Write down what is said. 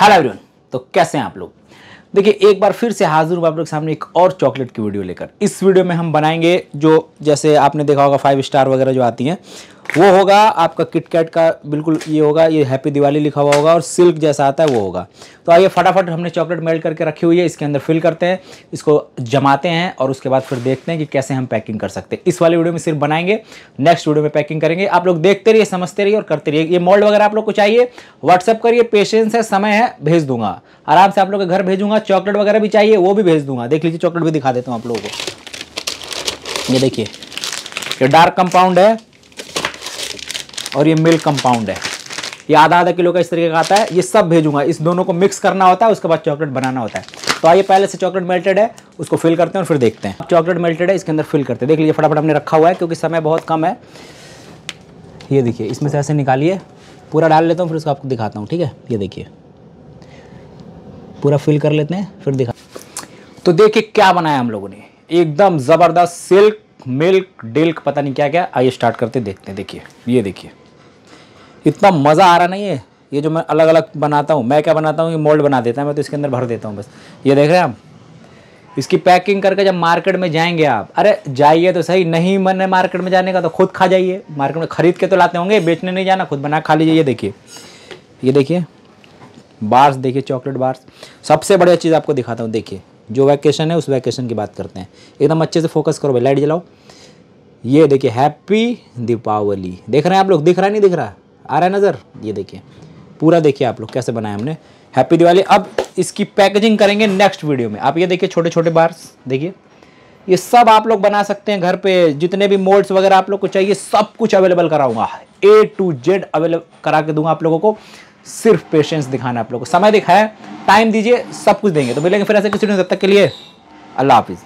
hello everyone तो कैसे हैं आप लोग देखिए एक बार फिर से हाजिर हूँ आप लोग सामने एक और चॉकलेट की वीडियो लेकर इस वीडियो में हम बनाएंगे जो जैसे आपने देखा होगा फाइव स्टार वगैरह जो आती हैं वो होगा आपका किटकैट का बिल्कुल ये होगा ये हैप्पी दिवाली लिखा हुआ होगा और सिल्क जैसा आता है वो होगा तो आइए फटाफट हमने चॉकलेट मेल्ट करके रखी हुई है इसके अंदर फिल करते हैं इसको जमाते हैं और उसके बाद फिर देखते हैं कि कैसे हम पैकिंग कर सकते हैं इस वाले वीडियो में सिर्फ बनाएंगे नेक्स्ट वीडियो में पैकिंग करेंगे आप लोग देखते रहिए समझते रहिए और करते रहिए ये मॉल्ड वगैरह आप लोग को चाहिए व्हाट्सअप करिए पेशेंस है समय है भेज दूंगा आराम से आप लोग के घर भेजूंगा चॉकलेट वगैरह भी चाहिए वो भी भेज दूंगा देख लीजिए चॉकलेट भी दिखा देता हूँ आप लोगों को ये देखिए ये डार्क कंपाउंड है और ये मिल्क कंपाउंड है ये आधा आधा किलो का इस तरीके का आता है ये सब भेजूंगा इस दोनों को मिक्स करना होता है उसके बाद चॉकलेट बनाना होता है तो आइए पहले से चॉकलेट मेल्टेड है उसको फिल करते हैं और फिर देखते हैं चॉकलेट मेल्टेड है इसके अंदर फिल करते हैं देख लीजिए फटाफट हमने रखा हुआ है क्योंकि समय बहुत कम है ये देखिए इसमें से ऐसे निकालिए पूरा डाल लेता हूँ फिर उसको आपको दिखाता हूँ ठीक है ये देखिए पूरा फिल कर लेते हैं फिर दिखा तो देखिए क्या बनाया हम लोगों ने एकदम ज़बरदस्त सिल्क मिल्क डिल्क पता नहीं क्या क्या आइए स्टार्ट करते देखते हैं देखिए ये देखिए इतना मज़ा आ रहा नहीं है ये जो मैं अलग अलग बनाता हूँ मैं क्या बनाता हूँ ये मोल्ड बना देता है मैं तो इसके अंदर भर देता हूँ बस ये देख रहे हैं आप इसकी पैकिंग करके जब मार्केट में जाएंगे आप अरे जाइए तो सही नहीं मन है मार्केट में जाने का तो खुद खा जाइए मार्केट में ख़रीद के तो लाते होंगे बेचने नहीं जाना खुद बना खा लीजिए ये देखिए ये देखिए बार्स देखिए चॉकलेट बार्स सबसे बढ़िया चीज़ आपको दिखाता हूँ देखिए जो वैकेशन है उस वैकेशन की बात करते हैं एकदम अच्छे से फोकस करो भाई लाइट जलाओ ये देखिए हैप्पी दीपावली देख रहे हैं आप लोग दिख रहा नहीं दिख रहा आ रहा है नज़र ये देखिए पूरा देखिए आप लोग कैसे बनाया हमने हैप्पी दिवाली अब इसकी पैकेजिंग करेंगे नेक्स्ट वीडियो में आप ये देखिए छोटे छोटे बार्स देखिए ये सब आप लोग बना सकते हैं घर पे जितने भी मोल्ड्स वगैरह आप लोग को चाहिए सब कुछ अवेलेबल कराऊंगा ए टू जेड अवेलेबल करा के दूंगा आप लोगों को सिर्फ पेशेंस दिखाना आप लोगों को समय दिखाया टाइम दीजिए सब कुछ देंगे तो मिलेंगे फिर ऐसे किसी तब तक के लिए अल्लाह हाफिज़